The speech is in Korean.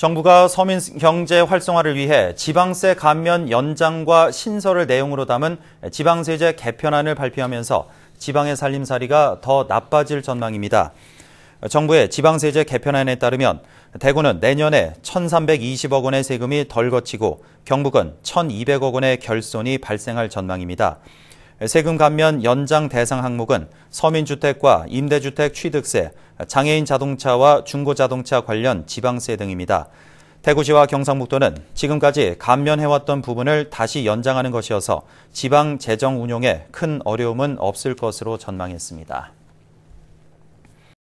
정부가 서민 경제 활성화를 위해 지방세 감면 연장과 신설을 내용으로 담은 지방세제 개편안을 발표하면서 지방의 살림살이가 더 나빠질 전망입니다. 정부의 지방세제 개편안에 따르면 대구는 내년에 1,320억 원의 세금이 덜 거치고 경북은 1,200억 원의 결손이 발생할 전망입니다. 세금 감면 연장 대상 항목은 서민주택과 임대주택 취득세, 장애인 자동차와 중고자동차 관련 지방세 등입니다. 대구시와 경상북도는 지금까지 감면해왔던 부분을 다시 연장하는 것이어서 지방 재정 운용에 큰 어려움은 없을 것으로 전망했습니다.